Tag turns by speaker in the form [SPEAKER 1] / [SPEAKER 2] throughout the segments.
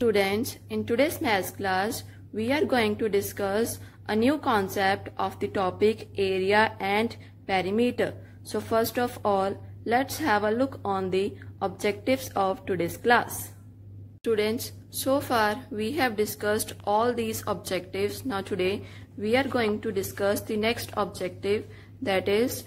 [SPEAKER 1] Students, in today's math class, we are going to discuss a new concept of the topic area and perimeter. So first of all, let's have a look on the objectives of today's class. Students, so far we have discussed all these objectives. Now today we are going to discuss the next objective that is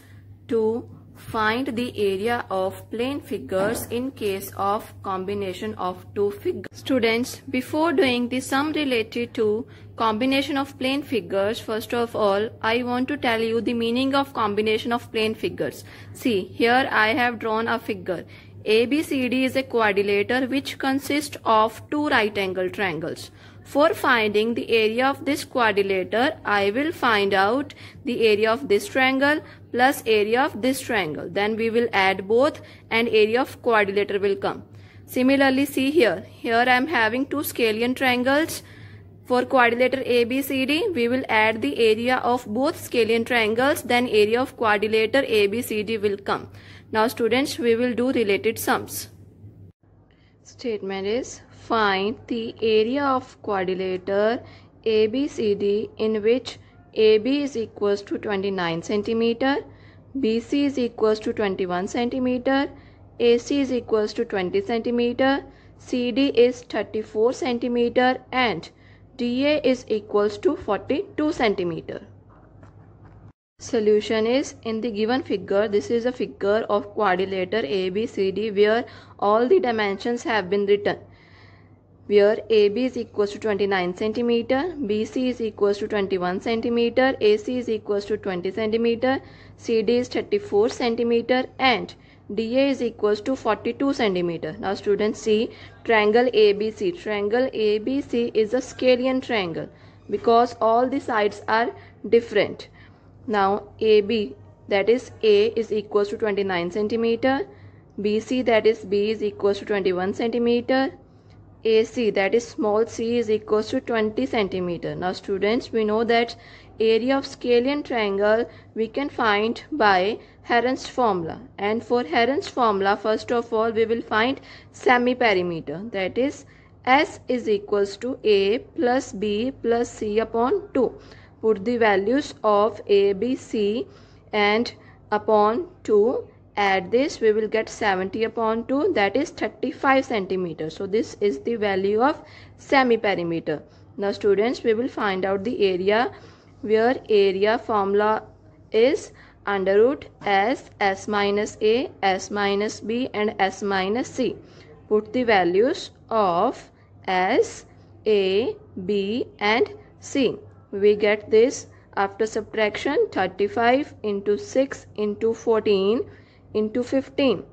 [SPEAKER 1] to Find the area of plane figures in case of combination of two figures. Students, before doing the sum related to combination of plane figures, first of all, I want to tell you the meaning of combination of plane figures. See, here I have drawn a figure. ABCD is a quadrilateral which consists of two right angle triangles. For finding the area of this quadrilateral, I will find out the area of this triangle plus area of this triangle. Then we will add both and area of quadrilateral will come. Similarly, see here. Here I am having two scalene triangles. For quadrilateral ABCD, we will add the area of both scalene triangles, then area of quadrilateral ABCD will come. Now students, we will do related sums. Statement is, find the area of quadrilateral ABCD in which AB is equals to 29 centimeter, BC is equals to 21 centimeter, AC is equals to 20 centimeter, CD is 34 centimeter and DA is equals to 42 centimeter. Solution is in the given figure this is a figure of quadrilateral ABCD where all the dimensions have been written where AB is equals to 29 centimeter, BC is equals to 21 centimeter, AC is equals to 20 centimeter, CD is 34 centimeter, and DA is equals to 42 centimeter. Now students see triangle ABC. Triangle ABC is a scalene triangle because all the sides are different. Now AB that is A is equals to 29 centimeter, BC that is B is equals to 21 centimeter, AC that is small c is equals to 20 centimeter. Now students we know that area of scalene triangle we can find by Heron's formula and for Heron's formula first of all we will find semi-perimeter that is S is equals to A plus B plus C upon 2. Put the values of A, B, C and upon 2 add this we will get 70 upon 2 that is 35 centimeter so this is the value of semi perimeter now students we will find out the area where area formula is under root s s minus a s minus b and s minus c put the values of s a b and c we get this after subtraction 35 into 6 into 14 into 15.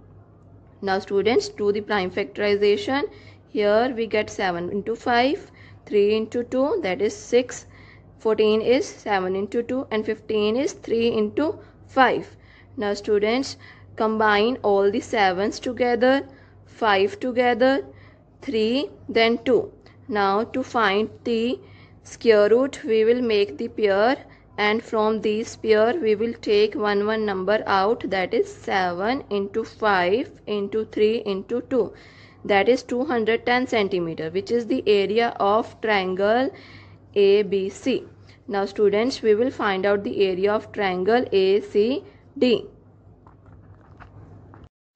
[SPEAKER 1] Now students do the prime factorization. Here we get 7 into 5, 3 into 2 that is 6, 14 is 7 into 2 and 15 is 3 into 5. Now students combine all the 7s together, 5 together, 3 then 2. Now to find the square root we will make the pair and from this pair we will take one one number out that is 7 into 5 into 3 into 2 that is 210 centimeter which is the area of triangle ABC. Now students we will find out the area of triangle ACD.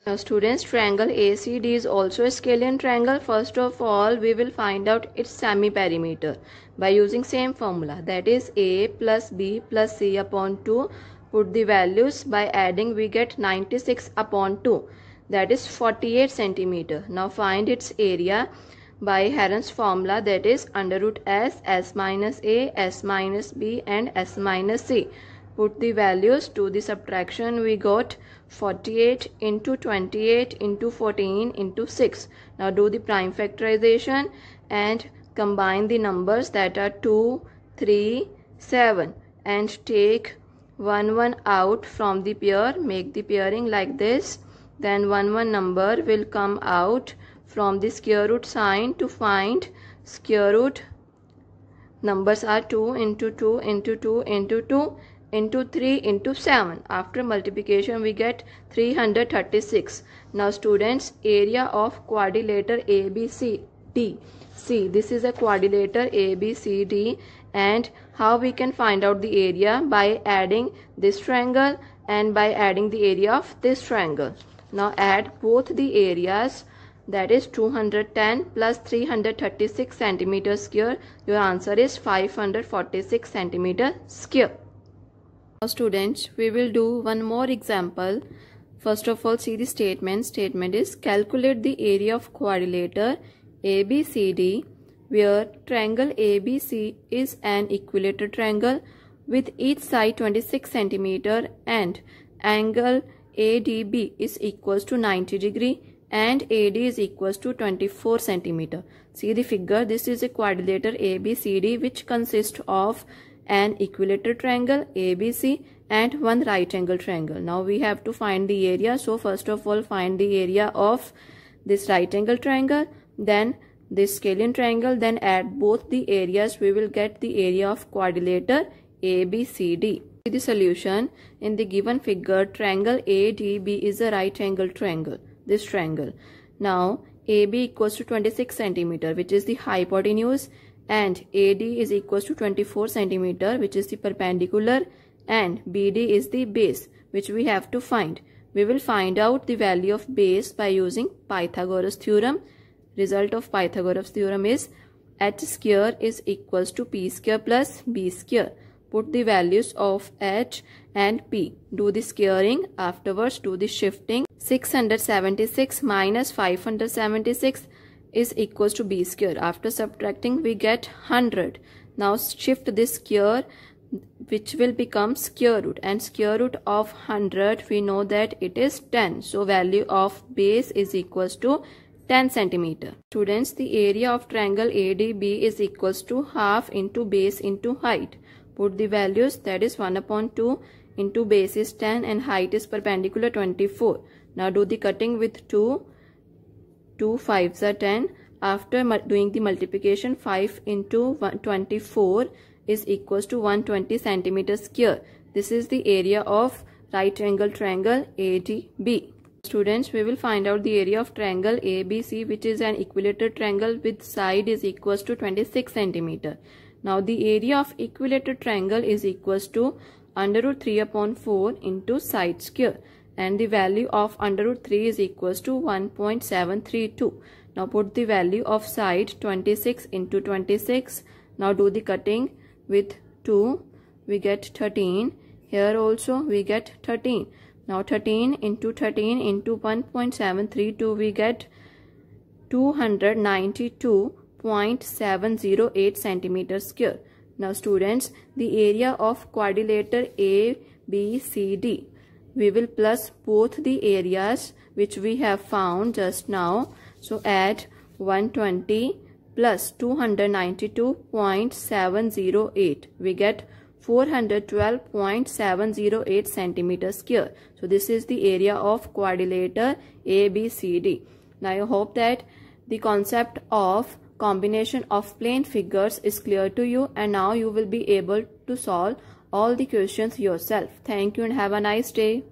[SPEAKER 1] Now students triangle ACD is also a scalene triangle. First of all we will find out its semi-perimeter by using same formula that is A plus B plus C upon 2 put the values by adding we get 96 upon 2 that is 48 centimeter. Now find its area by Heron's formula that is under root s, s minus a, s minus b and s minus c put the values to the subtraction we got 48 into 28 into 14 into 6 now do the prime factorization and combine the numbers that are 2 3 7 and take 1 1 out from the pair make the pairing like this then 1 1 number will come out from the square root sign to find square root numbers are 2 into 2 into 2 into 2 into 3 into 7. After multiplication we get 336. Now students area of quadrilateral ABCD. See this is a quadrilateral ABCD and how we can find out the area by adding this triangle and by adding the area of this triangle. Now add both the areas that is 210 plus 336 centimeter square. Your answer is 546 centimeter square students we will do one more example first of all see the statement statement is calculate the area of quadrilateral abcd where triangle abc is an equilateral triangle with each side 26 centimeter and angle adb is equals to 90 degree and ad is equals to 24 centimeter see the figure this is a quadrilateral abcd which consists of an equilateral triangle ABC and one right angle triangle. Now we have to find the area. So first of all find the area of this right angle triangle then this scalene triangle then add both the areas we will get the area of quadrilateral ABCD. The solution in the given figure triangle ADB is a right angle triangle this triangle. Now AB equals to 26 centimeter which is the hypotenuse and AD is equals to 24 centimeter which is the perpendicular and BD is the base which we have to find. We will find out the value of base by using Pythagoras theorem. Result of Pythagoras theorem is h square is equals to p square plus b square. Put the values of h and p. Do the squaring afterwards do the shifting. 676 minus 576 is equals to b square. After subtracting, we get 100. Now shift this square which will become square root and square root of 100 we know that it is 10 so value of base is equals to 10 centimeter students the area of triangle adb is equals to half into base into height put the values that is 1 upon 2 into base is 10 and height is perpendicular 24 now do the cutting with 2 2 5s are 10 after doing the multiplication 5 into 24 is equals to 120 centimeter square this is the area of right angle triangle ADB students we will find out the area of triangle ABC which is an equilateral triangle with side is equals to 26 centimeter now the area of equilateral triangle is equals to under root 3 upon 4 into side square and the value of under root 3 is equals to 1.732. Now put the value of side 26 into 26. Now do the cutting with 2. We get 13. Here also we get 13. Now 13 into 13 into 1.732 we get 292.708 centimeters square. Now students, the area of quadrilateral A, B, C, D we will plus both the areas which we have found just now. So add 120 plus 292.708. We get 412.708 centimeters square. So this is the area of quadrilateral ABCD. Now I hope that the concept of combination of plane figures is clear to you and now you will be able to solve all the questions yourself. Thank you and have a nice day.